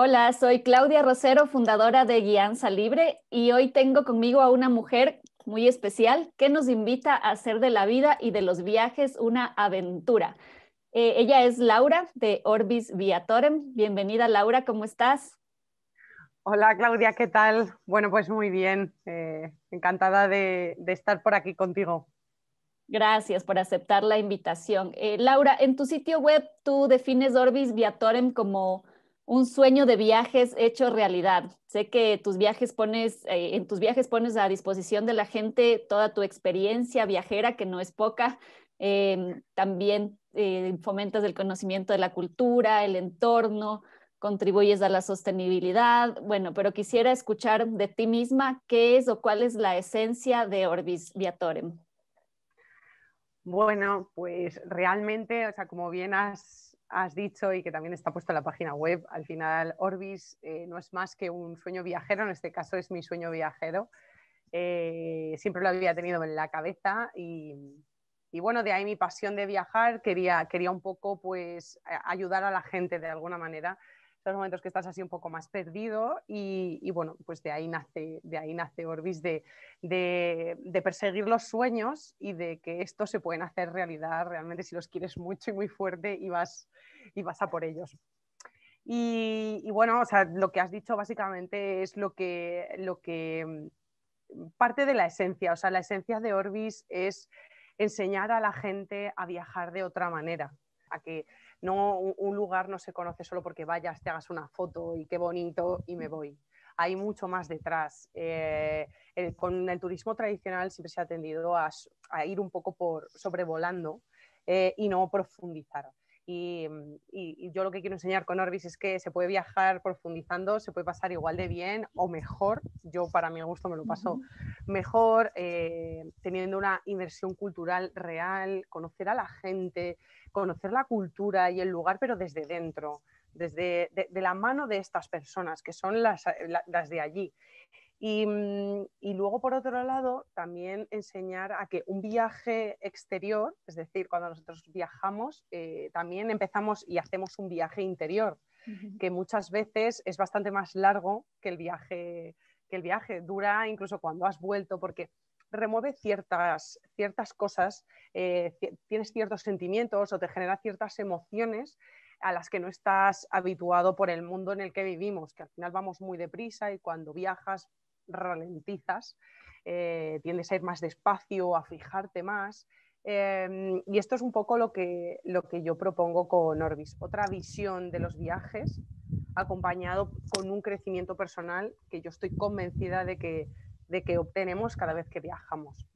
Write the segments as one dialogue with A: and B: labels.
A: Hola, soy Claudia Rosero, fundadora de Guianza Libre, y hoy tengo conmigo a una mujer muy especial que nos invita a hacer de la vida y de los viajes una aventura. Eh, ella es Laura de Orbis Torem. Bienvenida, Laura, ¿cómo estás? Hola, Claudia, ¿qué tal? Bueno,
B: pues muy bien. Eh, encantada de, estar por aquí contigo.
A: Gracias por aceptar la invitación. Eh, Laura, en tu sitio web tú defines Orbis Torem como un sueño de viajes hecho realidad. Sé que tus viajes pones, eh, en tus viajes pones a disposición de la gente toda tu experiencia viajera, que no es poca. Em, también eh, fomentas el conocimiento de la cultura, el entorno, contribuyes a la sostenibilidad. Bueno, pero quisiera escuchar de ti misma qué es o cuál es la esencia de Orbis Viatorum. Bueno, pues realmente, o sea, como bien has has dicho y que también está
B: puesto en la página web, al final Orbis eh, no es más que un sueño viajero, en este caso es mi sueño viajero. Eh, siempre lo había tenido en la cabeza y, bueno, de ahí mi pasión de viajar, quería, quería un poco pues ayudar a la gente de alguna manera momentos que estás así un poco más perdido y, bueno, pues de ahí nace, de ahí nace Orbis de, de, perseguir los sueños y de que esto se pueden hacer realidad realmente si los quieres mucho y muy fuerte y vas, y vas a por ellos. Y, bueno, o sea, lo que has dicho básicamente es lo que, lo que mm, parte de la esencia, o sea, la esencia de Orbis es enseñar a la gente a viajar de otra manera, a que no, un lugar no se conoce solo porque vayas, te hagas una foto y qué bonito y me voy. Hay mucho más detrás. Eh, con el turismo tradicional siempre se ha tendido a, ir un poco por sobrevolando eh, y no profundizar. Mm, y, yo lo que quiero enseñar con Orbis es que se puede viajar profundizando, se puede pasar igual de bien o mejor. Yo para mi gusto me lo paso mejor, eh, teniendo una inversión cultural real, conocer a la gente, conocer la cultura y el lugar, pero desde dentro, desde de, la mano de estas personas que son las eh, de allí. Mm, y, luego, por otro lado, también enseñar a que un viaje exterior, es decir, cuando nosotros viajamos, eh, también empezamos y hacemos un viaje interior, que muchas veces es bastante más largo que el viaje, que el viaje dura incluso cuando has vuelto, porque remueve ciertas, cosas, eh, tienes ciertos sentimientos o te genera ciertas emociones a las que no estás habituado por el mundo en el que vivimos, que al final vamos muy deprisa y cuando viajas ralentizas, eh, tiendes a ir más despacio, a fijarte más. Em, y esto es un poco lo que, lo que yo propongo con Orbis, otra visión de los viajes acompañado con un crecimiento personal que yo estoy convencida de que, de
A: que obtenemos cada vez que viajamos.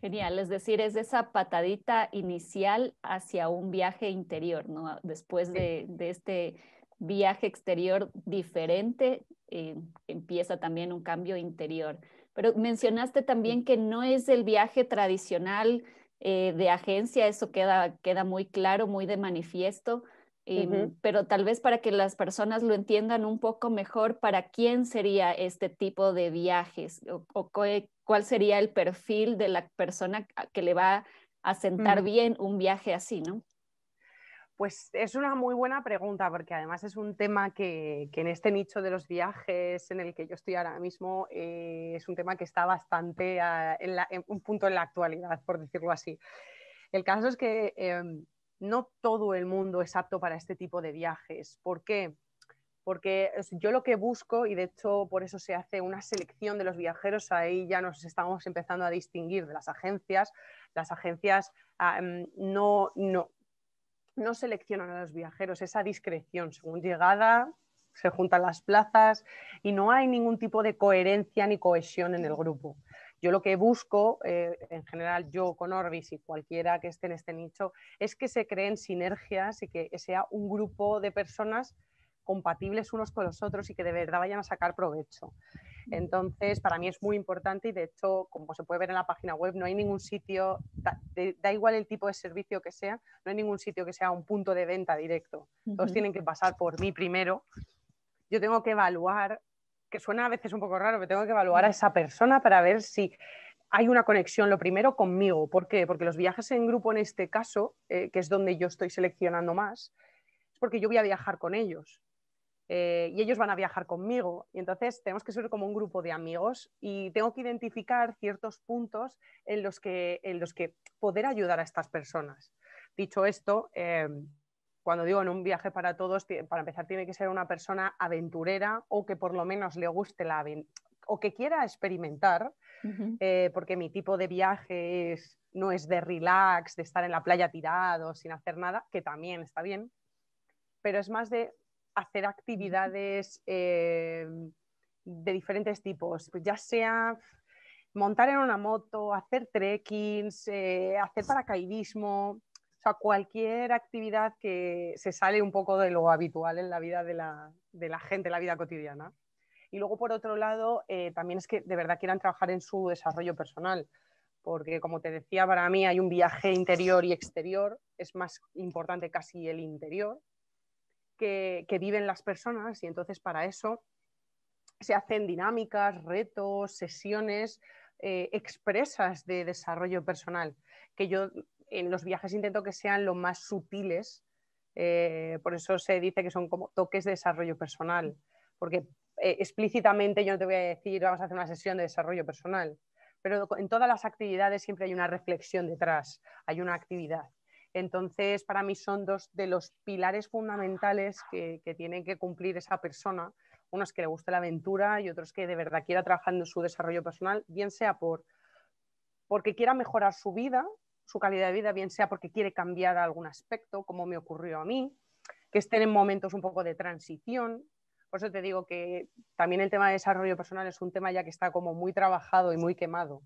A: Genial, es decir, es esa patadita inicial hacia un viaje interior, Después de, de este viaje exterior diferente eh, empieza también un cambio interior. Pero mencionaste también que no es el viaje tradicional eh, de agencia, eso queda, queda muy claro, muy de manifiesto, em, pero tal vez para que las personas lo entiendan un poco mejor, ¿para quién sería este tipo de viajes? ¿O, cuál sería el perfil de la persona que le va a sentar bien un viaje así, no? Pues es una muy buena pregunta,
B: porque además es un tema que, en este nicho de los viajes en el que yo estoy ahora mismo, eh, es un tema que está bastante en, un punto en la actualidad, por decirlo así. El caso es que em, no todo el mundo es apto para este tipo de viajes. ¿Por qué? Porque yo lo que busco, y de hecho por eso se hace una selección de los viajeros, ahí ya nos estamos empezando a distinguir de las agencias. Las agencias ah, em, no, no, no seleccionan a los viajeros, esa discreción, según llegada se juntan las plazas y no hay ningún tipo de coherencia ni cohesión en el grupo. Yo lo que busco, eh, en general yo con Orbis y cualquiera que esté en este nicho, es que se creen sinergias y que sea un grupo de personas compatibles unos con los otros y que de verdad vayan a sacar provecho. Entonces, para mí es muy importante y de hecho, como se puede ver en la página web, no hay ningún sitio, da, igual el tipo de servicio que sea, no hay ningún sitio que sea un punto de venta directo. Todos tienen que pasar por mí primero. Yo tengo que evaluar, que suena a veces un poco raro, pero tengo que evaluar a esa persona para ver si hay una conexión, lo primero conmigo. ¿Por qué? Porque los viajes en grupo en este caso, eh, que es donde yo estoy seleccionando más, es porque yo voy a viajar con ellos. Eh, y ellos van a viajar conmigo. Y entonces tenemos que ser como un grupo de amigos y tengo que identificar ciertos puntos en los que, en los que poder ayudar a estas personas. Dicho esto, eh, cuando digo en un viaje para todos, para empezar tiene que ser una persona aventurera o que por lo menos le guste la o que quiera experimentar, eh, porque mi tipo de viaje es, no es de relax, de estar en la playa tirado, sin hacer nada, que también está bien, pero es más de hacer actividades eh, de diferentes tipos, pues ya sea montar en una moto, hacer trekking, eh, hacer paracaidismo, o sea, cualquier actividad que se sale un poco de lo habitual en la vida de la, gente, la vida cotidiana. Y luego, por otro lado, eh, también es que de verdad quieran trabajar en su desarrollo personal, porque como te decía, para mí hay un viaje interior y exterior, es más importante casi el interior, que, viven las personas y entonces para eso se hacen dinámicas, retos, sesiones eh, expresas de desarrollo personal, que yo en los viajes intento que sean lo más sutiles, eh, por eso se dice que son como toques de desarrollo personal, porque eh, explícitamente yo no te voy a decir vamos a hacer una sesión de desarrollo personal, pero en todas las actividades siempre hay una reflexión detrás, hay una actividad. Entonces, para mí son dos de los pilares fundamentales que, que tiene que cumplir esa persona. Unos que le guste la aventura y otros que de verdad quiera trabajar en su desarrollo personal, bien sea por, porque quiera mejorar su vida, su calidad de vida, bien sea porque quiere cambiar algún aspecto, como me ocurrió a mí, que estén en momentos un poco de transición. Por eso te digo que también el tema de desarrollo personal es un tema ya que está como muy trabajado y muy quemado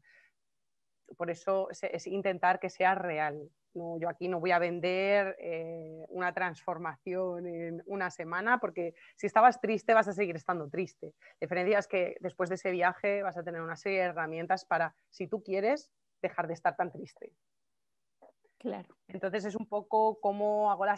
B: por eso es intentar que sea real. yo aquí no voy a vender eh, una transformación en una semana porque si estabas triste vas a seguir estando triste. La diferencia es que después de ese viaje vas a tener una serie de herramientas para, si tú quieres, dejar de estar tan triste. Claro. Entonces es un poco cómo hago la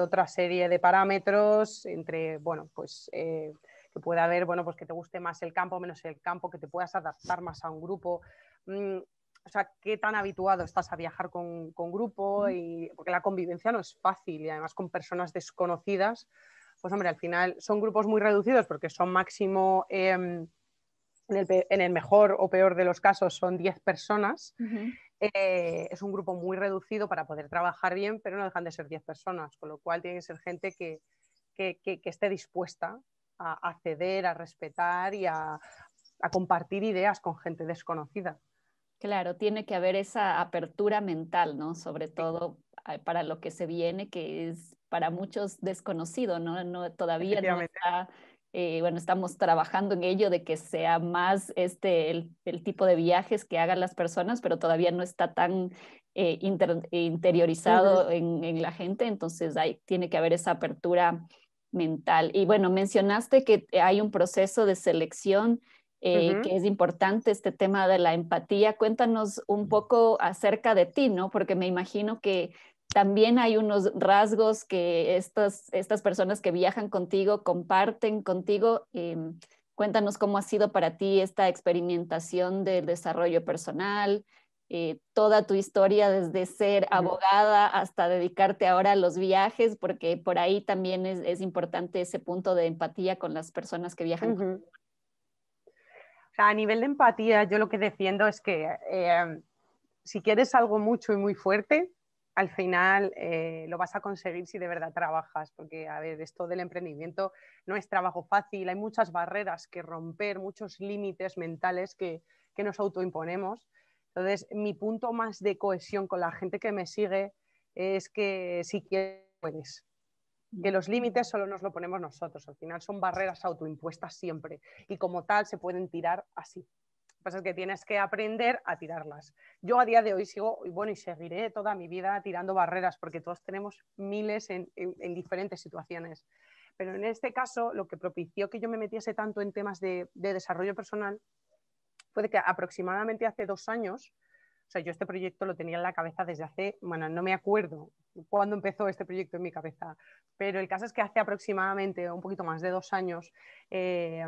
B: otra serie de parámetros entre, bueno, pues... Eh, que pueda haber, bueno, pues que te guste más el campo, menos el campo, que te puedas adaptar más a un grupo, Mm, o sea, qué tan habituado estás a viajar con, grupo, y, porque la convivencia no es fácil y además con personas desconocidas, pues hombre, al final son grupos muy reducidos porque son máximo, em, en, el, mejor o peor de los casos, son 10 personas. Eh, es un grupo muy reducido para poder trabajar bien, pero no dejan de ser 10 personas, con lo cual tiene que ser gente que, esté dispuesta a, acceder, a respetar y a compartir ideas con gente desconocida.
A: Claro, tiene que haber esa apertura mental, ¿no? Sobre todo ah, para lo que se viene, que es para muchos desconocido, ¿no? no todavía no está, eh, bueno, estamos trabajando en ello de que sea más este el, tipo de viajes que hagan las personas, pero todavía no está tan eh, interiorizado en, la gente, entonces ahí tiene que haber esa apertura mental. Y bueno, mencionaste que hay un proceso de selección eh, que es importante este tema de la empatía. Cuéntanos un poco acerca de ti, ¿no? Porque me imagino que también hay unos rasgos que estas, estas personas que viajan contigo comparten contigo. Em, cuéntanos cómo ha sido para ti esta experimentación del desarrollo personal, eh, toda tu historia desde ser abogada hasta dedicarte ahora a los viajes, porque por ahí también es, importante ese punto de empatía con las personas que viajan a nivel de empatía, yo lo que defiendo es que eh, si quieres algo
B: mucho y muy fuerte, al final eh, lo vas a conseguir si de verdad trabajas, porque a ver, esto del emprendimiento no es trabajo fácil, hay muchas barreras que romper, muchos límites mentales que, que nos autoimponemos. Entonces, mi punto más de cohesión con la gente que me sigue es que si quieres, puedes que los límites solo nos lo ponemos nosotros, al final son barreras autoimpuestas siempre y como tal se pueden tirar así. Lo que pasa es que tienes que aprender a tirarlas. Yo a día de hoy sigo, y bueno, y seguiré toda mi vida tirando barreras porque todos tenemos miles en, diferentes situaciones. Pero en este caso, lo que propició que yo me metiese tanto en temas de, desarrollo personal fue que aproximadamente hace dos años o sea, yo este proyecto lo tenía en la cabeza desde hace, bueno, no me acuerdo cuándo empezó este proyecto en mi cabeza, pero el caso es que hace aproximadamente un poquito más de dos años, eh,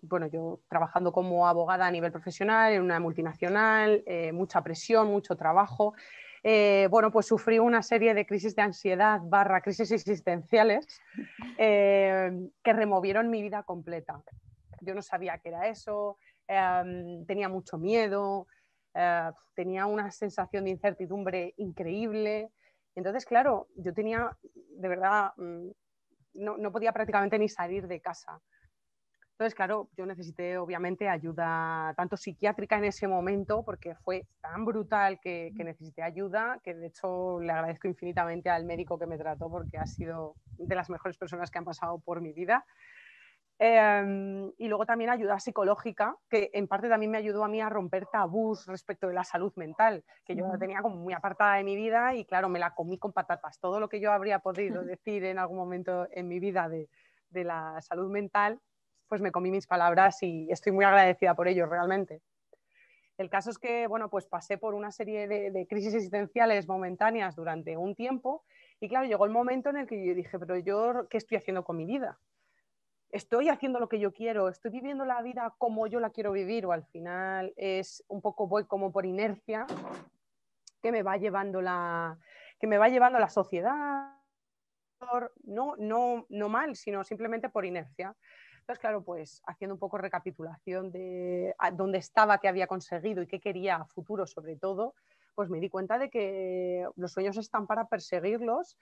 B: bueno, yo trabajando como abogada a nivel profesional en una multinacional, eh, mucha presión, mucho trabajo. Eh, bueno, pues sufrí una serie de crisis de ansiedad barra crisis existenciales que removieron mi vida completa. Yo no sabía qué era eso, tenía mucho miedo, eh, tenía una sensación de incertidumbre increíble. Entonces, claro, yo tenía, de verdad, mm, no, podía prácticamente ni salir de casa. Entonces, claro, yo necesité obviamente ayuda tanto psiquiátrica en ese momento, porque fue tan brutal que, necesité ayuda, que de hecho le agradezco infinitamente al médico que me trató, porque ha sido de las mejores personas que han pasado por mi vida. Em, y luego también ayuda psicológica, que en parte también me ayudó a mí a romper tabús respecto de la salud mental, que yo la tenía como muy apartada de mi vida y claro, me la comí con patatas. Todo lo que yo habría podido decir en algún momento en mi vida de, la salud mental, pues me comí mis palabras y estoy muy agradecida por ello realmente. El caso es que, bueno, pues pasé por una serie de crisis existenciales momentáneas durante un tiempo y claro, llegó el momento en el que yo dije, pero yo, ¿qué estoy haciendo con mi vida? estoy haciendo lo que yo quiero, estoy viviendo la vida como yo la quiero vivir o al final es un poco voy como por inercia que me va llevando la que me va llevando la sociedad no no no mal, sino simplemente por inercia. Entonces, claro, pues haciendo un poco recapitulación de dónde estaba, qué había conseguido y qué quería a futuro sobre todo, pues me di cuenta de que los sueños están para perseguirlos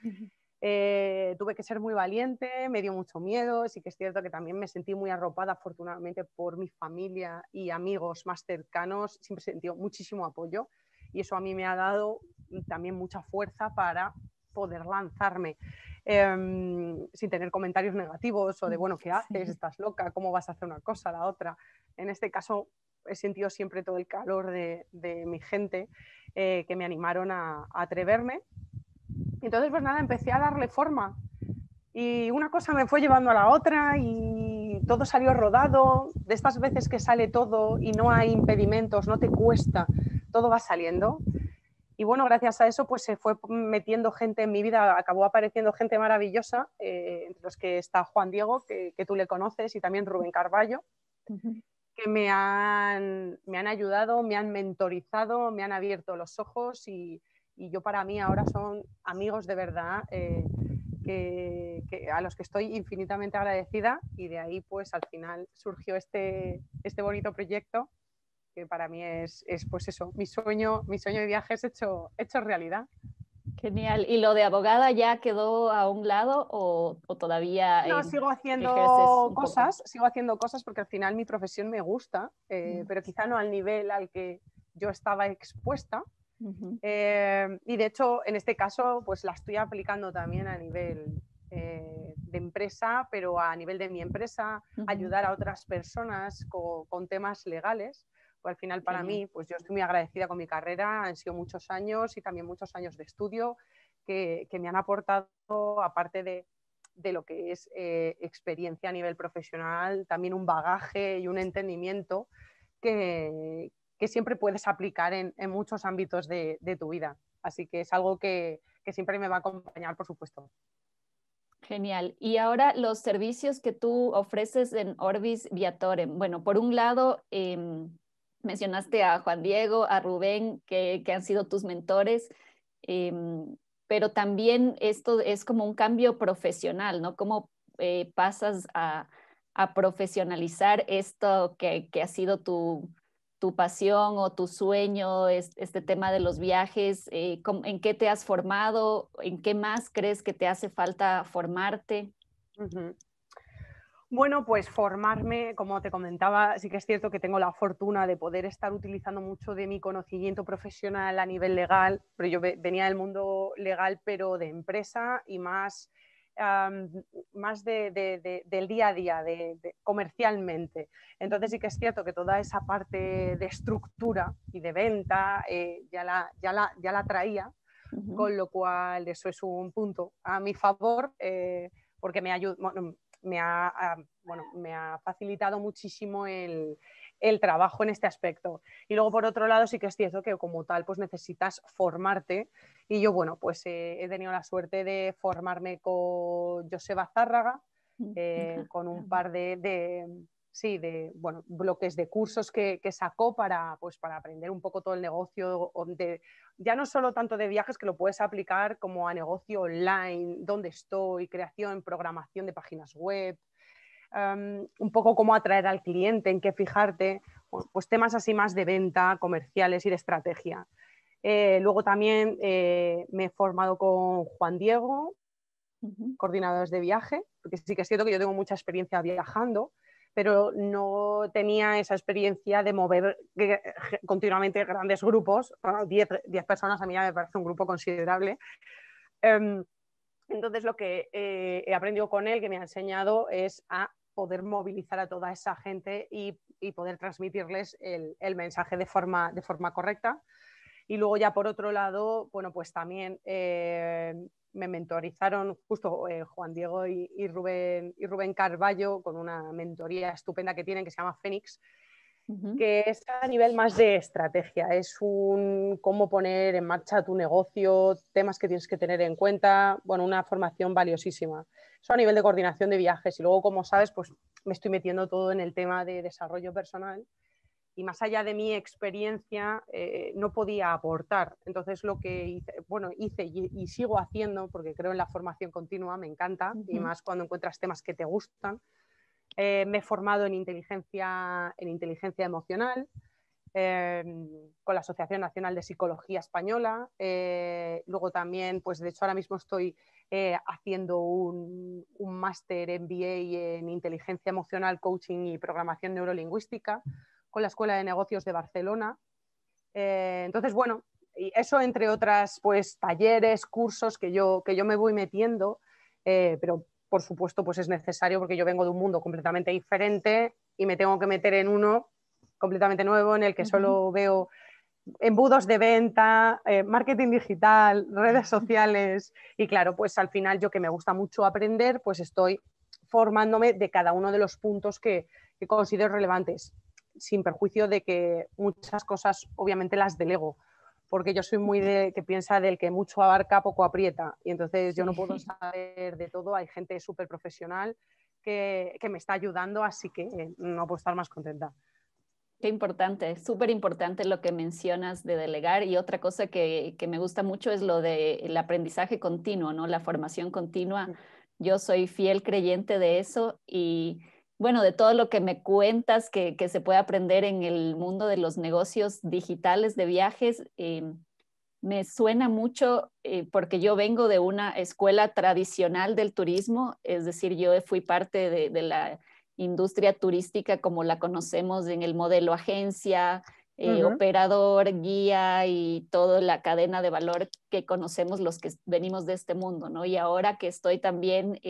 B: eh, tuve que ser muy valiente, me dio mucho miedo, sí que es cierto que también me sentí muy arropada afortunadamente por mi familia y amigos más cercanos, siempre sentí muchísimo apoyo y eso a mí me ha dado también mucha fuerza para poder lanzarme em, sin tener comentarios negativos o de, bueno, ¿qué haces? ¿Estás loca? ¿Cómo vas a hacer una cosa, la otra? En este caso he sentido siempre todo el calor de, mi gente eh, que me animaron a atreverme entonces, pues nada, empecé a darle forma. Y una cosa me fue llevando a la otra y todo salió rodado. De estas veces que sale todo y no hay impedimentos, no te cuesta, todo va saliendo. Y bueno, gracias a eso, pues se fue metiendo gente en mi vida, acabó apareciendo gente maravillosa, eh, entre los que está Juan Diego, que, tú le conoces, y también Rubén Carballo, que me han, me han ayudado, me han mentorizado, me han abierto los ojos y, y yo para mí ahora son amigos de verdad eh, que, a los que estoy infinitamente agradecida y de ahí pues al final surgió este, este bonito proyecto que para mí es, pues eso, mi sueño, mi sueño de viajes hecho, hecho realidad.
A: Genial. ¿Y lo de abogada ya quedó a un lado o, todavía... No, sigo haciendo cosas, sigo haciendo cosas porque al final mi profesión me gusta,
B: eh, mm. pero quizá no al nivel al que yo estaba expuesta, eh, y de hecho, en este caso, pues la estoy aplicando también a nivel eh, de empresa, pero a nivel de mi empresa, ayudar a otras personas con temas legales. Pues al final para mí, pues yo estoy muy agradecida con mi carrera, han sido muchos años y también muchos años de estudio que, que me han aportado, aparte de, de lo que es eh, experiencia a nivel profesional, también un bagaje y un entendimiento que, siempre puedes aplicar en, muchos ámbitos de, tu vida. Así que es algo que, siempre me va a acompañar, por supuesto.
A: Genial. Y ahora los servicios que tú ofreces en Orbis Viatore. Bueno, por un lado, em, mencionaste a Juan Diego, a Rubén, que, han sido tus mentores, em, pero también esto es como un cambio profesional, ¿no? ¿Cómo eh, pasas a, profesionalizar esto que, que ha sido tu, tu pasión o tu sueño, este tema de los viajes, eh, en qué te has formado, en qué más crees que te hace falta formarte. Bueno, pues formarme, como te comentaba, sí que es cierto que
B: tengo la fortuna de poder estar utilizando mucho de mi conocimiento profesional a nivel legal, pero yo venía del mundo legal, pero de empresa y más más del día a día, comercialmente. Entonces sí que es cierto que toda esa parte de estructura y de venta eh, ya, la, ya, la, traía, con lo cual eso es un punto a mi favor, eh, porque me, me, ha, bueno, me ha facilitado muchísimo el el trabajo en este aspecto. Y luego, por otro lado, sí que es cierto que como tal, pues necesitas formarte. Y yo, bueno, pues eh, he tenido la suerte de formarme con Joseba Zárraga, mm, eh, con un par de, sí, de bueno, bloques de cursos que, sacó para, pues, para aprender un poco todo el negocio, de, ya no solo tanto de viajes que lo puedes aplicar como a negocio online, dónde estoy, creación, programación de páginas web, un poco cómo atraer al cliente, en qué fijarte, pues, pues temas así más de venta, comerciales y de estrategia. Eh, luego también eh, me he formado con Juan Diego, coordinadores de viaje, porque sí que es cierto que yo tengo mucha experiencia viajando, pero no tenía esa experiencia de mover continuamente grandes grupos. 10 ah, personas a mí me parece un grupo considerable. Em, entonces, lo que eh, he aprendido con él, que me ha enseñado, es a poder movilizar a toda esa gente y, poder transmitirles el, mensaje de forma, de forma correcta. Y luego ya por otro lado, bueno, pues también eh, me mentorizaron justo eh, Juan Diego y, Rubén, y Rubén Carballo con una mentoría estupenda que tienen que se llama Fénix, que es a nivel más de estrategia, es un cómo poner en marcha tu negocio, temas que tienes que tener en cuenta, bueno, una formación valiosísima. Eso a nivel de coordinación de viajes y luego, como sabes, pues me estoy metiendo todo en el tema de desarrollo personal y más allá de mi experiencia eh, no podía aportar. Entonces lo que hice, y, sigo haciendo, porque creo en la formación continua, me encanta, y más cuando encuentras temas que te gustan, eh, me he formado en inteligencia, en inteligencia emocional. Eh, con la Asociación Nacional de Psicología Española. Eh, luego también, pues de hecho ahora mismo estoy haciendo un, un máster MBA en inteligencia emocional, coaching y programación neurolingüística con la Escuela de Negocios de Barcelona. entonces, bueno, y eso entre otras, pues talleres, cursos que yo, que yo me voy metiendo, pero por supuesto, pues es necesario porque yo vengo de un mundo completamente diferente y me tengo que meter en uno completamente nuevo en el que solo veo embudos de venta, eh, marketing digital, redes sociales y claro, pues al final yo que me gusta mucho aprender, pues estoy formándome de cada uno de los puntos que, que considero relevantes, sin perjuicio de que muchas cosas obviamente las delego porque yo soy muy de que piensa del que mucho abarca, poco aprieta. Y entonces yo no puedo saber de todo. Hay gente súper
A: profesional que, que, me está ayudando, así que no puedo estar más contenta. Qué importante, súper importante lo que mencionas de delegar y otra cosa que, que me gusta mucho es lo del aprendizaje continuo, ¿no? La formación continua. Yo soy fiel creyente de eso y bueno, de todo lo que me cuentas que, se puede aprender en el mundo de los negocios digitales de viajes, eh, me suena mucho eh, porque yo vengo de una escuela tradicional del turismo, es decir, yo fui parte de, la industria turística como la conocemos en el modelo agencia, eh, operador, guía y toda la cadena de valor que conocemos los que venimos de este mundo, ¿no? Y ahora que estoy también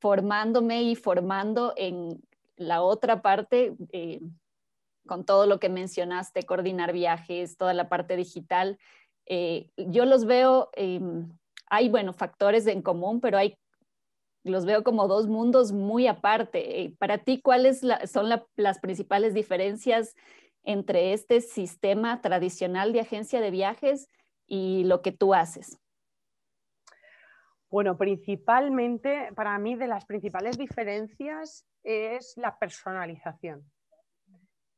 A: formándome y formando en la otra parte, eh, con todo lo que mencionaste, coordinar viajes, toda la parte digital. Eh, yo los veo, eh, hay, bueno, factores en común, pero hay, los veo como dos mundos muy aparte. para ti, ¿cuáles son las principales diferencias entre este sistema tradicional de agencia de viajes y lo que tú haces? Bueno, principalmente, para mí, de
B: las principales diferencias es la personalización.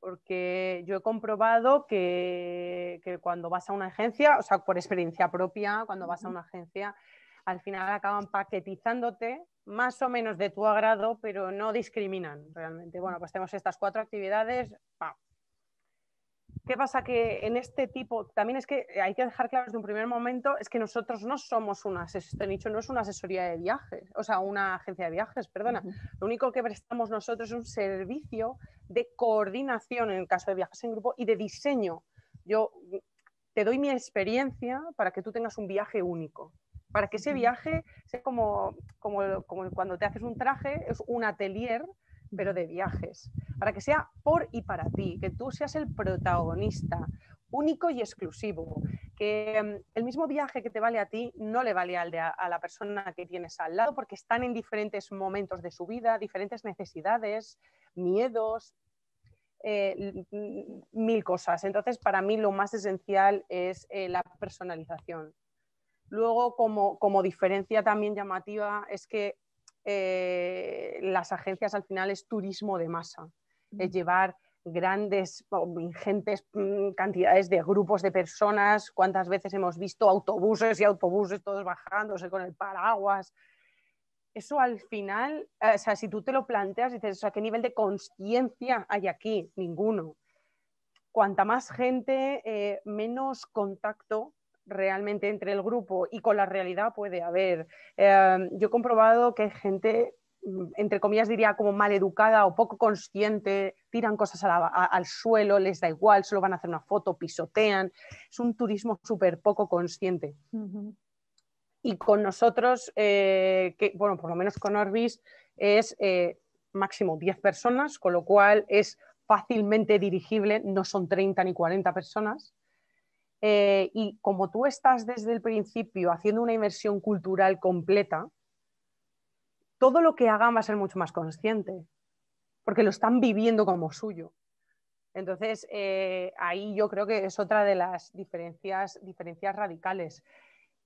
B: Porque yo he comprobado que, cuando vas a una agencia, o sea, por experiencia propia, cuando vas a una agencia, al final acaban paquetizándote más o menos de tu agrado, pero no discriminan realmente. Bueno, pues tenemos estas cuatro actividades, ¿Qué pasa? Que en este tipo, también es que hay que dejar claro desde un primer momento, es que nosotros no somos una, nicho este no es una asesoría de viajes, o sea, una agencia de viajes, perdona. Lo único que prestamos nosotros es un servicio de coordinación en el caso de viajes en grupo y de diseño. Yo te doy mi experiencia para que tú tengas un viaje único, para que ese viaje sea como cuando te haces un traje, es un atelier pero de viajes, para que sea por y para ti, que tú seas el protagonista único y exclusivo, que em, el mismo viaje que te vale a ti no le vale a, la persona que tienes al lado porque están en diferentes momentos de su vida, diferentes necesidades, miedos, eh, mil cosas. Entonces, para mí lo más esencial es eh, la personalización. Luego, como, como diferencia también llamativa, es que eh, las agencias al final es turismo de masa, es mm. llevar grandes o ingentes mm, cantidades de grupos de personas, cuántas veces hemos visto autobuses y autobuses todos bajándose con el paraguas. Eso al final, eh, sea, si tú te lo planteas, dices, o ¿qué nivel de conciencia hay aquí? Ninguno. Cuanta más gente, eh, menos contacto realmente entre el grupo y con la realidad puede haber. Em, yo he comprobado que gente, mm, entre comillas diría como mal educada o poco consciente, tiran cosas al suelo, les da igual, solo van a hacer una foto, pisotean. Es un turismo súper poco consciente. Y con nosotros, eh, que, bueno, por lo menos con Orbis, es eh, máximo 10 personas, con lo cual es fácilmente dirigible, no son 30 ni 40 personas eh, y como tú estás desde el principio haciendo una inversión cultural completa, todo lo que hagan va a ser mucho más consciente, porque lo están viviendo como suyo. Entonces, eh, ahí yo creo que es otra de las diferencias radicales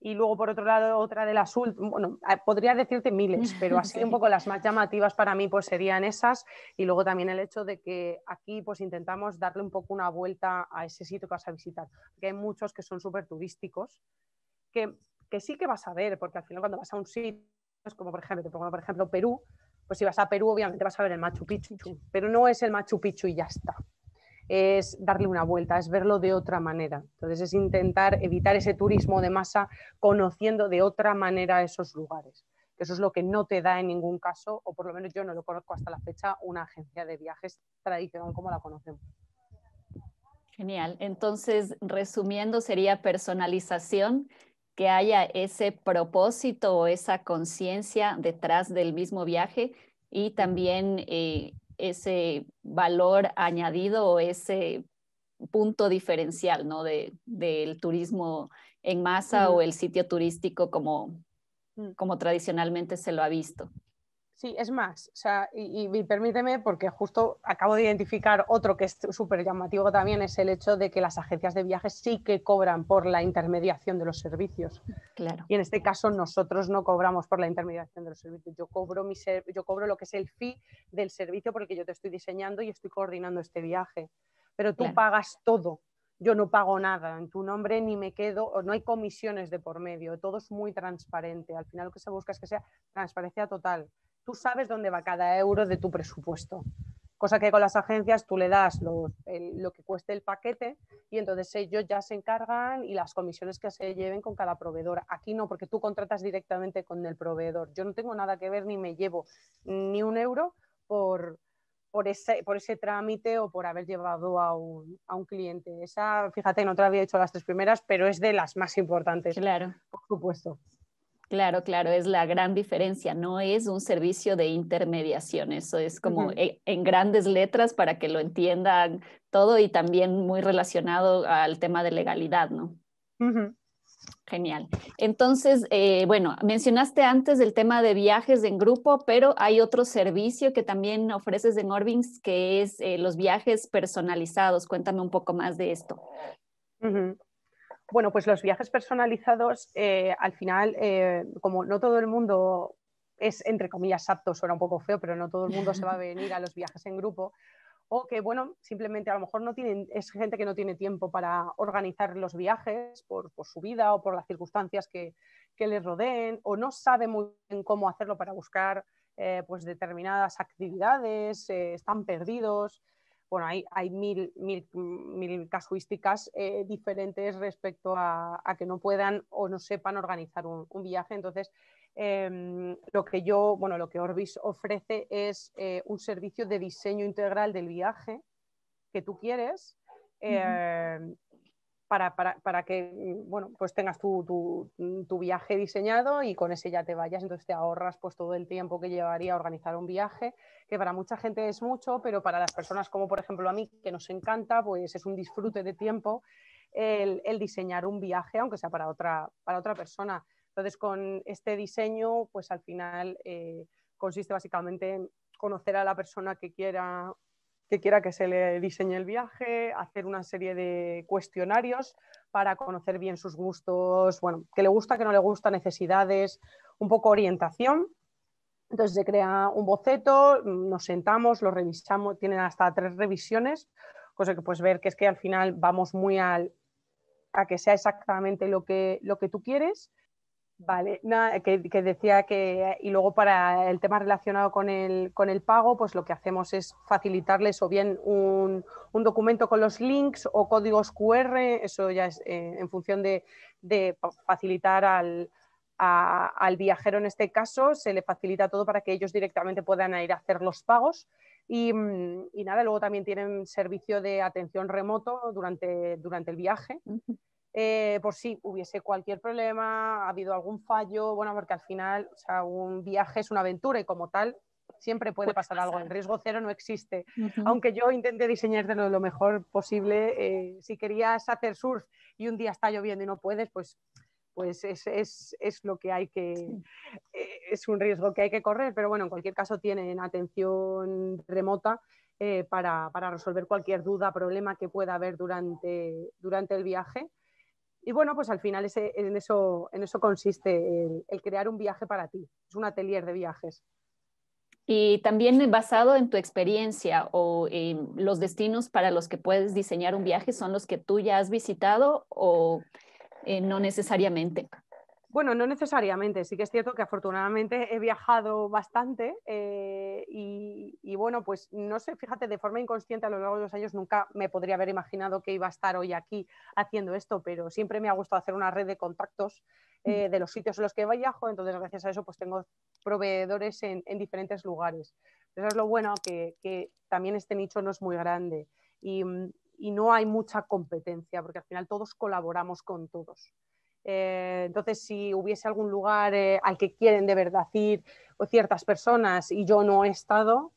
B: y luego por otro lado otra de las bueno, ah, podría decirte miles, pero así un poco las más llamativas para mí pues serían esas y luego también el hecho de que aquí pues intentamos darle un poco una vuelta a ese sitio que vas a visitar, que hay muchos que son súper turísticos, que, que, sí que vas a ver, porque al final cuando vas a un sitio, como por ejemplo, por ejemplo Perú, pues si vas a Perú obviamente vas a ver el Machu Picchu, pero no es el Machu Picchu y ya está es darle una vuelta, es verlo de otra manera. Entonces es intentar evitar ese turismo de masa conociendo de otra manera esos lugares. Eso es lo que no te da en ningún caso, o por lo menos yo no lo conozco hasta la fecha, una agencia de viajes tradicional como la conocemos.
A: Genial. Entonces, resumiendo, sería personalización, que haya ese propósito o esa conciencia detrás del mismo viaje y también eh, ese valor añadido o ese punto diferencial ¿no? De, del turismo en masa o el sitio turístico como, mm. como tradicionalmente se lo ha visto.
B: Sí, es más, o sea, y, permíteme, porque justo acabo de identificar otro que es súper llamativo también, es el hecho de que las agencias de viajes sí que cobran por la intermediación de los servicios. Claro. Y en este caso nosotros no cobramos por la intermediación de los servicios. Yo cobro, mi yo cobro lo que es el fee del servicio porque yo te estoy diseñando y estoy coordinando este viaje. Pero tú pagas todo. Yo no pago nada en tu nombre ni me quedo, no hay comisiones de por medio, todo es muy transparente. Al final lo que se busca es que sea transparencia total tú sabes dónde va cada euro de tu presupuesto. Cosa que con las agencias tú le das lo, que cueste el paquete y entonces ellos ya se encargan y las comisiones que se lleven con cada proveedor. Aquí no, porque tú contratas directamente con el proveedor. Yo no tengo nada que ver ni me llevo ni un euro por, por ese, por ese trámite o por haber llevado a un, a un cliente. Esa, fíjate, no te había hecho las tres primeras, pero es de las más importantes.
A: Claro. Por supuesto. Claro, claro, es la gran diferencia. No es un servicio de intermediación, eso es como e, en grandes letras para que lo entiendan todo y también muy relacionado al tema de legalidad, ¿no? Genial. Entonces, eh, bueno, mencionaste antes el tema de viajes en grupo, pero hay otro servicio que también ofreces en Orbins, que es eh, los viajes personalizados. Cuéntame un poco más de esto.
B: Bueno, pues los viajes personalizados, eh, al final, eh, como no todo el mundo es, entre comillas, apto, suena un poco feo, pero no todo el mundo se va a venir a los viajes en grupo, o que, bueno, simplemente a lo mejor no tienen, es gente que no tiene tiempo para organizar los viajes por, su vida o por las circunstancias que, les rodeen, o no sabe muy bien cómo hacerlo para buscar eh, pues determinadas actividades, están perdidos bueno, hay, mil, mil, casuísticas eh, diferentes respecto a, que no puedan o no sepan organizar un, viaje. Entonces, em, lo que yo, bueno, lo que Orbis ofrece es eh, un servicio de diseño integral del viaje que tú quieres para, que mm, bueno, pues tengas mm, tu, viaje diseñado y con ese ya te vayas, entonces te ahorras pues, todo el tiempo que llevaría a organizar un viaje, que para mucha gente es mucho, pero para las personas como por ejemplo a mí, que nos encanta, pues es un disfrute de tiempo el, diseñar un viaje, aunque sea para otra, para otra persona. Entonces, con este diseño, pues al final eh, consiste básicamente en conocer a la persona que quiera que quiera que se le diseñe el viaje, hacer una serie de cuestionarios para conocer bien sus gustos, bueno, qué le gusta, qué no le gusta, necesidades, un poco orientación. Entonces se crea un boceto, nos sentamos, lo revisamos, tienen hasta tres revisiones, cosa que puedes ver que es que al final vamos muy al, a que sea exactamente lo que, lo que tú quieres Vale, nada, que, decía que, y luego para el tema relacionado con el, con el pago, pues lo que hacemos es facilitarles o bien un, documento con los links o códigos QR, eso ya es eh, en función de, facilitar al, viajero en este caso, se le facilita todo para que ellos directamente puedan ir a hacer los pagos. Y, mm, nada, luego también tienen servicio de atención remoto durante, durante el viaje. Eh, por si hubiese cualquier problema, ha habido algún fallo, bueno, porque al final, un viaje es una aventura y como tal, siempre puede pasar algo, el riesgo cero no existe. Aunque yo intenté de lo mejor posible, eh, si querías hacer surf y un día está lloviendo y no puedes, pues pues es, lo que hay que, eh, es un riesgo que hay que correr, pero bueno, en cualquier caso tienen atención remota para, resolver cualquier duda, problema que pueda haber durante el viaje. Y bueno, pues al final ese, en, eso, en eso consiste el, crear un viaje para ti. Es un atelier de viajes.
A: Y también basado en tu experiencia o eh, los destinos para los que puedes diseñar un viaje son los que tú ya has visitado o eh, no necesariamente. Bueno, no necesariamente. Sí que es cierto que afortunadamente he viajado bastante
B: eh, y, bueno, pues no sé, fíjate, de forma inconsciente a lo largo de los años nunca me podría haber imaginado que iba a estar hoy aquí haciendo esto, pero siempre me ha gustado hacer una red de contactos mm. eh, de los sitios en los que viajo, entonces gracias a eso pues tengo proveedores en, diferentes lugares. Eso es lo bueno, que, también este nicho no es muy grande y no hay mucha competencia, porque al final todos colaboramos con todos. Eh, entonces, si hubiese algún lugar eh, al que quieren de verdad ir o pues, ciertas personas y yo no he estado,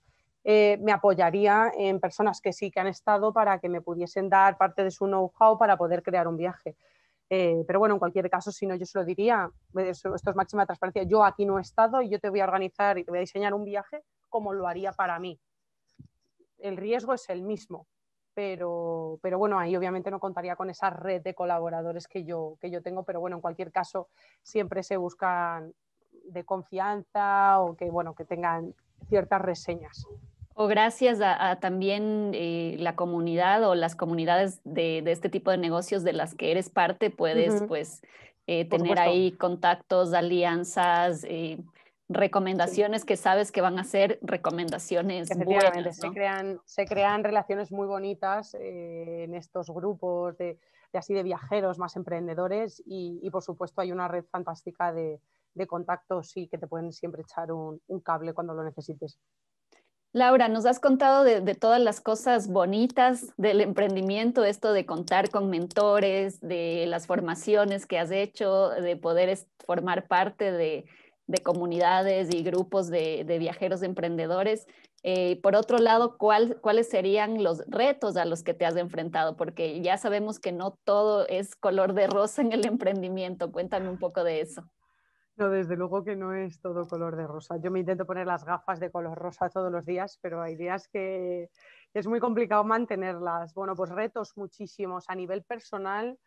B: eh, me apoyaría en personas que sí que han estado para que me pudiesen dar parte de su know-how para poder crear un viaje. pero bueno, en cualquier caso, si no, yo se lo diría, esto es máxima transparencia, yo aquí no he estado y yo te voy a organizar y te voy a diseñar un viaje como lo haría para mí. El riesgo es el mismo, pero, pero bueno, ahí obviamente no contaría con esa red de colaboradores que yo, que yo tengo, pero bueno, en cualquier caso siempre se buscan de confianza o que, bueno, que tengan ciertas reseñas.
A: O gracias a, también eh, la comunidad o las comunidades de, de, este tipo de negocios de las que eres parte, puedes pues eh, tener ahí contactos, alianzas, eh, recomendaciones que sabes que van a ser recomendaciones buenas. Se,
B: crean, se crean relaciones muy bonitas eh, en estos grupos de, así de viajeros más emprendedores y, por supuesto hay una red fantástica de, contactos y que te pueden siempre echar un, cable cuando lo necesites.
A: Laura, nos has contado de, de, todas las cosas bonitas del emprendimiento, esto de contar con mentores, de las formaciones que has hecho, de poder formar parte de, de comunidades y grupos de, viajeros emprendedores. Eh, por otro lado, ¿cuáles serían los retos a los que te has enfrentado? Porque ya sabemos que no todo es color de rosa en el emprendimiento. Cuéntame un poco de eso.
B: No, desde luego que no es todo color de rosa. Yo me intento poner las gafas de color rosa todos los días, pero hay días que es muy complicado mantenerlas. Bueno, pues retos muchísimos a nivel personal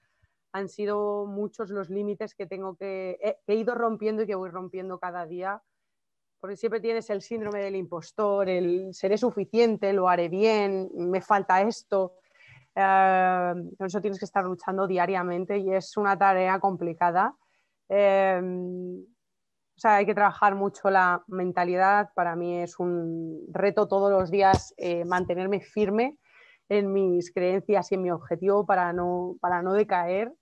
B: han sido muchos los límites que tengo eh, que, he ido rompiendo y que voy rompiendo cada día, porque siempre tienes el síndrome del impostor, el seré suficiente, lo haré bien, me falta esto. Eh, con eso tienes que estar luchando diariamente y es una tarea complicada. Eh, o sea, hay que trabajar mucho la mentalidad. Para mí es un reto todos los días mantenerme firme en mis creencias y en mi objetivo para no, decaer,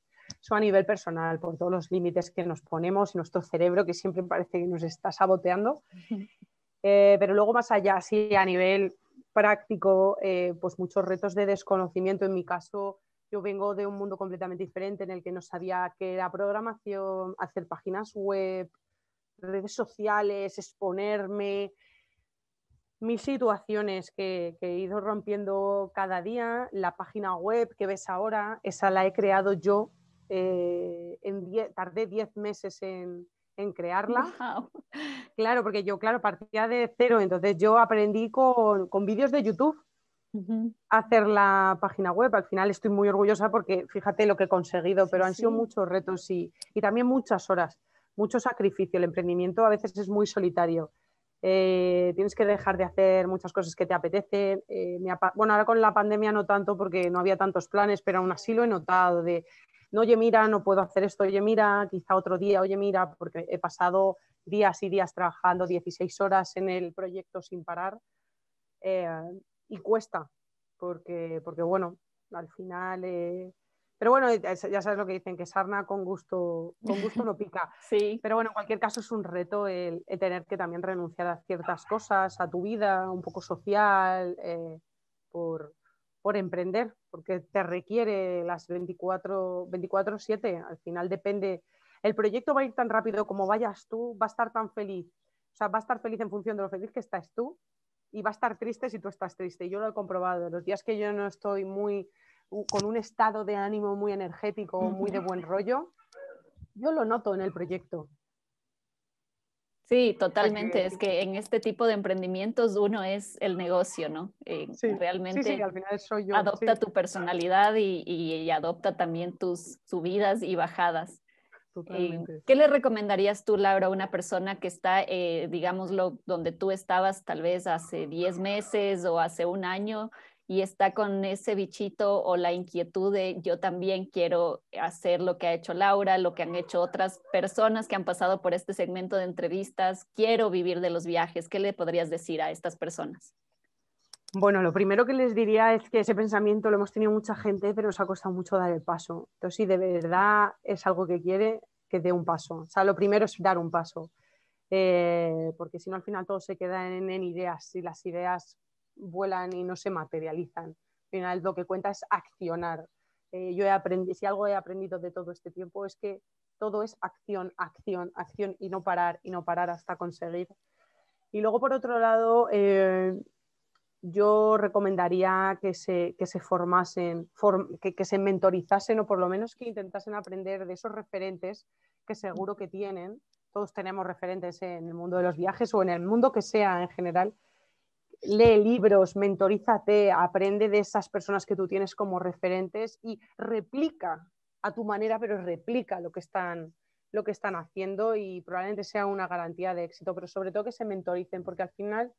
B: eso a nivel personal, por todos los límites que nos ponemos y nuestro cerebro que siempre parece que nos está saboteando. Eh, pero luego más allá, sí, a nivel práctico, eh, pues muchos retos de desconocimiento. En mi caso, yo vengo de un mundo completamente diferente en el que no sabía qué era programación, hacer páginas web, redes sociales, exponerme, mis situaciones que, que, he ido rompiendo cada día, la página web que ves ahora, esa la he creado yo, eh, tardé 10 meses en, crearla. Claro, porque yo, claro, partía de cero, entonces yo aprendí con, vídeos de YouTube hacer la página web. Al final estoy muy orgullosa porque fíjate lo que he conseguido, pero han sido muchos retos y también muchas horas, mucho sacrificio. El emprendimiento a veces es muy solitario eh, tienes que dejar de hacer muchas cosas que te apetecen. Eh, bueno, ahora con la pandemia no tanto porque no había tantos planes, pero aún así lo he notado de, no, oye, mira, no puedo hacer esto, oye, mira, quizá otro día, oye, mira, porque he pasado días y días trabajando 16 horas en el proyecto sin parar eh, y cuesta, porque, porque bueno, al final pero bueno, eh, ya sabes lo que dicen, que sarna con gusto, con gusto no pica. Sí. Pero bueno, en cualquier caso es un reto el, tener que también renunciar a ciertas cosas, a tu vida, un poco social, eh, por, por, emprender, porque te requiere las 24-7. Al final depende, el proyecto va a ir tan rápido como vayas tú, va a estar tan feliz. O sea, va a estar feliz en función de lo feliz que estás tú y va a estar triste si tú estás triste. yo lo he comprobado. Los días que yo no estoy muy con un estado de ánimo muy energético, muy de buen rollo, yo lo noto en el
A: proyecto. Sí, totalmente. Es que en este tipo de emprendimientos uno es el negocio, ¿no? Eh, realmente adopta tu personalidad y, adopta también tus subidas y bajadas. Eh, ¿Qué le recomendarías tú, Laura, a una persona que está, eh, digámoslo, donde tú estabas tal vez hace 10 meses o hace un año y está con ese bichito o la inquietud de yo también quiero hacer lo que ha hecho Laura, lo que han hecho otras personas que han pasado por este segmento de entrevistas, quiero vivir de los viajes, ¿qué le podrías decir a estas personas?
B: Bueno, lo primero que les diría es que ese pensamiento lo hemos tenido mucha gente, pero nos ha costado mucho dar el paso. Entonces, si de verdad es algo que quiere, que dé un paso. O sea, lo primero es dar un paso. Eh, porque si no al final todo se queda en, en, ideas y las ideas vuelan y no se materializan. Al final lo que cuenta es accionar. Eh, yo he si algo he aprendido de todo este tiempo es que todo es acción, acción, acción y no parar y no parar hasta conseguir. Y luego, por otro lado, eh, yo recomendaría que se, que se formasen, que, se mentorizasen o por lo menos que intentasen aprender de esos referentes que seguro que tienen. Todos tenemos referentes en el mundo de los viajes o en el mundo que sea en general, lee libros, mentorízate, aprende de esas personas que tú tienes como referentes y replica a tu manera, pero replica lo que están, lo que están haciendo y probablemente sea una garantía de éxito, pero sobre todo que se mentoricen, porque al final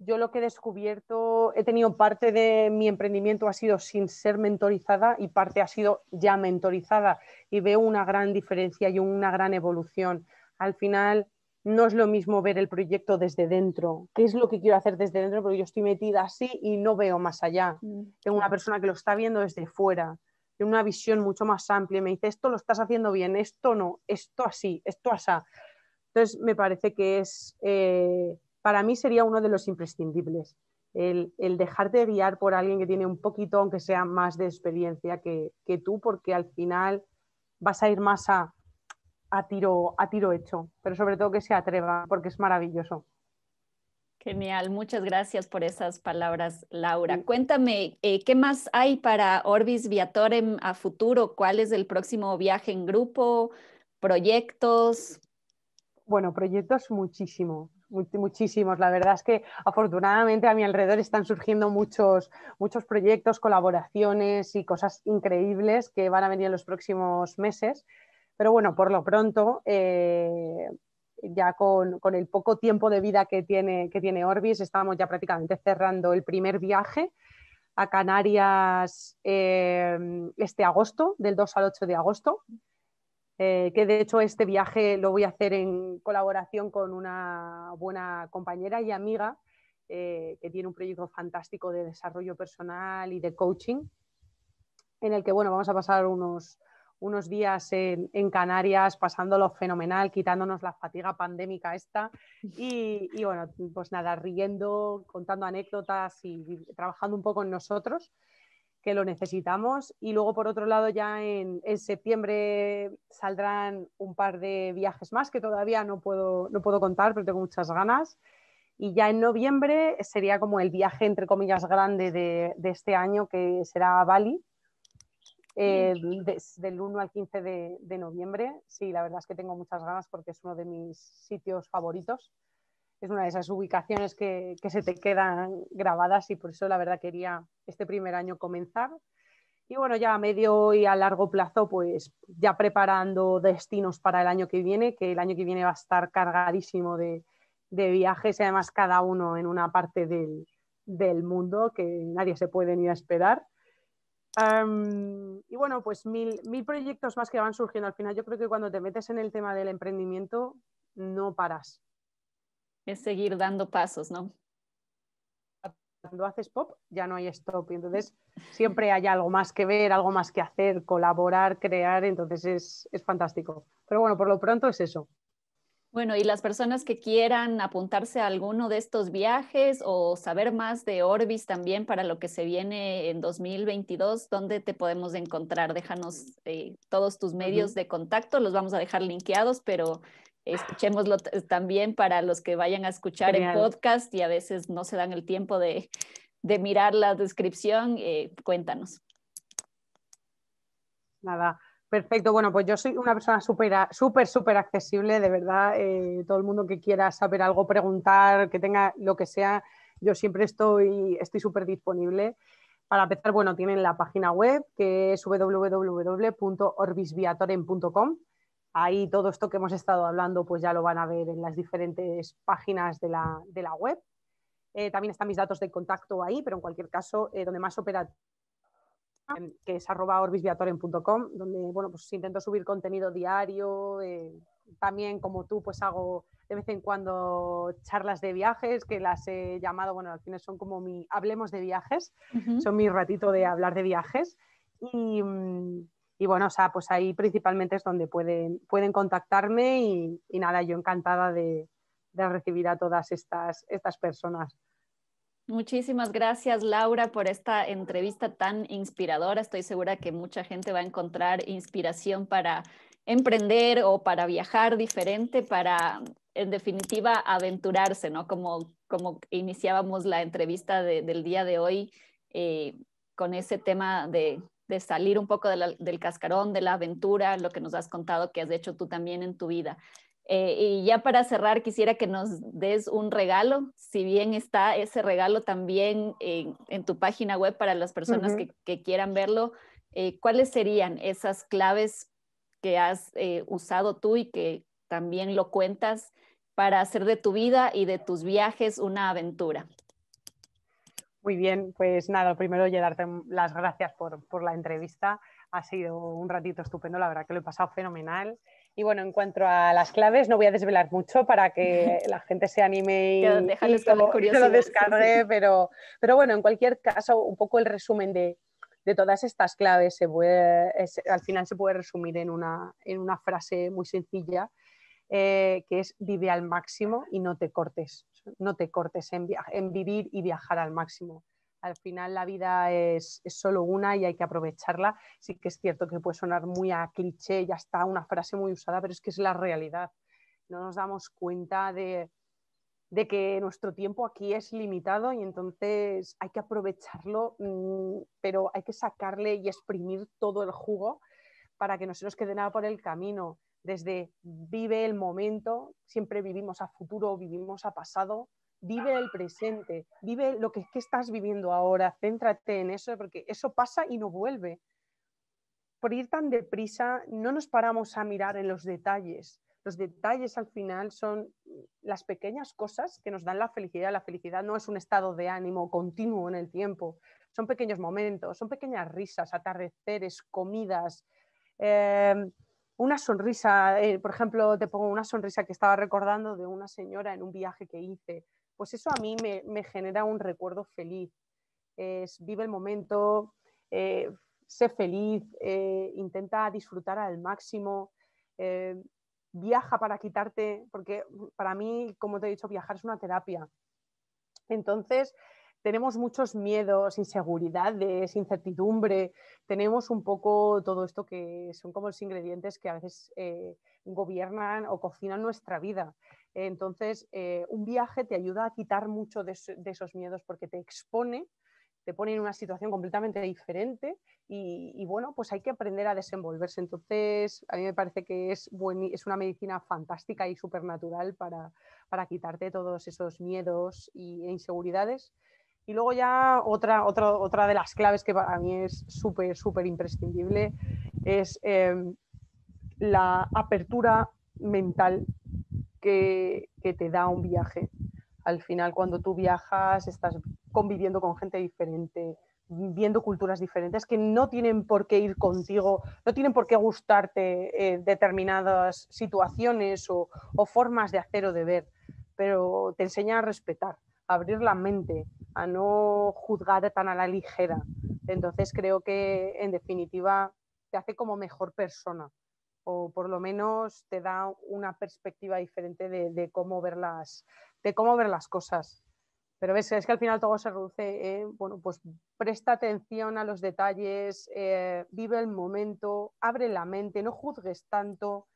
B: yo lo que he descubierto, he tenido parte de mi emprendimiento ha sido sin ser mentorizada y parte ha sido ya mentorizada y veo una gran diferencia y una gran evolución. Al final no es lo mismo ver el proyecto desde dentro. ¿Qué es lo que quiero hacer desde dentro? Porque yo estoy metida así y no veo más allá. Mm, Tengo una persona que lo está viendo desde fuera, tiene una visión mucho más amplia y me dice, esto lo estás haciendo bien, esto no, esto así, esto así Entonces, me parece que es, eh, para mí sería uno de los imprescindibles, el, el, dejarte guiar por alguien que tiene un poquito, aunque sea más de experiencia que, que tú, porque al final vas a ir más a a tiro, a tiro hecho, pero sobre todo que se atreva, porque es maravilloso.
A: Genial, muchas gracias por esas palabras, Laura. Cuéntame, eh, ¿qué más hay para Orbis Viatorem a futuro? ¿Cuál es el próximo viaje en grupo? ¿Proyectos? Bueno, proyectos muchísimo, muchísimos. La
B: verdad es que afortunadamente a mi alrededor están surgiendo muchos, muchos proyectos, colaboraciones y cosas increíbles que van a venir en los próximos meses. Pero bueno, por lo pronto, eh, ya con, el poco tiempo de vida que tiene, que tiene Orbis, estamos ya prácticamente cerrando el primer viaje a Canarias eh, este agosto, del 2 al 8 de agosto. Eh, que de hecho este viaje lo voy a hacer en colaboración con una buena compañera y amiga que tiene un proyecto fantástico de desarrollo personal y de coaching, en el que bueno, vamos a pasar unos, unos días en, en, Canarias, pasándolo fenomenal, quitándonos la fatiga pandémica esta. Y, bueno, pues nada, riendo, contando anécdotas y trabajando un poco en nosotros, que lo necesitamos. Y luego, por otro lado, ya en, septiembre saldrán un par de viajes más que todavía no puedo, no puedo contar, pero tengo muchas ganas. Y ya en noviembre sería como el viaje, entre comillas, grande de, de este año, que será a Bali
A: eh, desde
B: el 1 al 15 de, noviembre. Sí, la verdad es que tengo muchas ganas porque es uno de mis sitios favoritos. Es una de esas ubicaciones que, se te quedan grabadas y por eso la verdad quería este primer año comenzar. Y bueno, ya a medio y a largo plazo, pues ya preparando destinos para el año que viene, que el año que viene va a estar cargadísimo de, viajes y además cada uno en una parte del, del mundo que nadie se puede ni esperar y bueno, pues mil, proyectos más que van surgiendo. Al final yo creo que cuando te metes en el tema del emprendimiento, no paras.
A: Es seguir dando
B: pasos, ¿no? Cuando haces pop, ya no hay stop. Entonces siempre hay algo más que ver, algo más que hacer, colaborar, crear. Entonces es fantástico. Pero bueno, por lo pronto es eso.
A: Bueno, y las personas que quieran apuntarse a alguno de estos viajes o saber más de Orbis también para lo que se viene en 2022, ¿dónde te podemos encontrar? Déjanos eh, todos tus medios de contacto, los vamos a dejar linkeados, pero escuchémoslo eh, también para los que vayan a escuchar el en podcast y a veces no se dan el tiempo de, mirar la descripción. Eh, cuéntanos.
B: Nada, Perfecto, bueno, pues yo soy una persona súper, súper, súper accesible, de verdad, eh, todo el mundo que quiera saber algo, preguntar, que tenga lo que sea, yo siempre estoy estoy súper disponible. Para empezar, bueno, tienen la página web que es www.orbisviatoren.com. Ahí todo esto que hemos estado hablando, pues ya lo van a ver en las diferentes páginas de la, de la web. Eh, también están mis datos de contacto ahí, pero en cualquier caso, eh, donde más opera que es arroba donde bueno, pues intento subir contenido diario. Eh, también como tú, pues hago de vez en cuando charlas de viajes, que las he llamado, bueno, al final son como mi hablemos de viajes, son mi ratito de hablar de viajes. Y, bueno, o sea, pues ahí principalmente es donde pueden, pueden contactarme y, nada, yo encantada de, de recibir a todas estas, estas personas.
A: Muchísimas gracias, Laura, por esta entrevista tan inspiradora. Estoy segura que mucha gente va a encontrar inspiración para emprender o para viajar diferente, para, en definitiva, aventurarse, ¿no? Como, iniciábamos la entrevista del día de hoy eh, con ese tema de, salir un poco del cascarón, de la aventura, lo que nos has contado que has hecho tú también en tu vida. Eh, y ya para cerrar, quisiera que nos des un regalo, si bien está ese regalo también en, tu página web para las personas que, quieran verlo, eh, ¿cuáles serían esas claves que has eh, usado tú y que también lo cuentas para hacer de tu vida y de tus viajes una aventura?
B: Muy bien, pues nada, primero
A: ya darte las gracias
B: por, por la entrevista. Ha sido un ratito estupendo, la verdad que lo he pasado fenomenal. Y bueno, en cuanto a las claves, no voy a desvelar mucho para que la gente se anime y, se lo, descargue, pero, pero bueno, en cualquier caso, un poco el resumen de, todas estas claves se puede, al final se puede resumir en una, en una frase muy sencilla, eh, que es vive al máximo y no te cortes, no te cortes en vivir y viajar al máximo al final la vida es, solo una y hay que aprovecharla. Sí que es cierto que puede sonar muy a cliché, ya está una frase muy usada, pero es que es la realidad. No nos damos cuenta de, de que nuestro tiempo aquí es limitado y entonces hay que aprovecharlo, mm, pero hay que sacarle y exprimir todo el jugo para que no se nos quede nada por el camino. Desde vive el momento, siempre vivimos a futuro, vivimos a pasado, vive el presente, vive lo que, que estás viviendo ahora, céntrate en eso, porque eso pasa y no vuelve. Por ir tan deprisa, no nos paramos a mirar en los detalles. Los detalles al final son las pequeñas cosas que nos dan la felicidad. La felicidad no es un estado de ánimo continuo en el tiempo, son pequeños momentos, son pequeñas risas, atardeceres, comidas. Em, una sonrisa, eh, por ejemplo, te pongo una sonrisa que estaba recordando de una señora en un viaje que hice pues eso a mí me, genera un recuerdo feliz. vive el momento, eh, sé feliz, eh, intenta disfrutar al máximo, eh, viaja para quitarte, porque para mí, como te he dicho, viajar es una terapia. Entonces, tenemos muchos miedos, inseguridades, incertidumbre, tenemos un poco todo esto que son como los ingredientes que a veces gobiernan o cocinan nuestra vida. Entonces, eh, un viaje te ayuda a quitar mucho de, esos miedos porque te expone, te pone en una situación completamente diferente y, bueno, pues hay que aprender a desenvolverse. Entonces, a mí me parece que es, es una medicina fantástica y supernatural para, para quitarte todos esos miedos e inseguridades. Y luego ya otra, otra, otra de las claves que para mí es súper, súper imprescindible es em, la apertura mental que, te da un viaje. Al final, cuando tú viajas, estás conviviendo con gente diferente, viendo culturas diferentes que no tienen por qué ir contigo, no tienen por qué gustarte eh, determinadas situaciones o, o, formas de hacer o de ver, pero te enseña a respetar, a abrir la mente, a no juzgar tan a la ligera. Entonces creo que en definitiva te hace como mejor persona o por lo menos te da una perspectiva diferente de, cómo, ver las, de cómo ver las cosas. Pero ves, es que al final todo se reduce, bueno, pues presta atención a los detalles, eh, vive el momento, abre la mente, no juzgues tanto,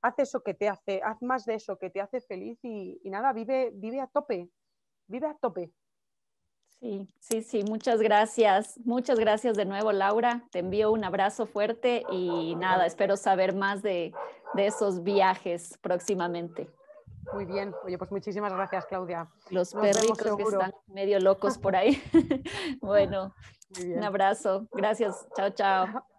B: haz eso que te hace, haz más de eso que te hace feliz y, y nada, vive, vive a tope, vive a tope.
A: Sí, sí, sí, muchas gracias. Muchas gracias de nuevo, Laura. Te envío un abrazo fuerte y nada, espero saber más de, esos viajes próximamente. Muy bien, oye, pues muchísimas gracias, Claudia. Los perros que están medio locos por ahí. bueno, un abrazo. Gracias. Chao, chao.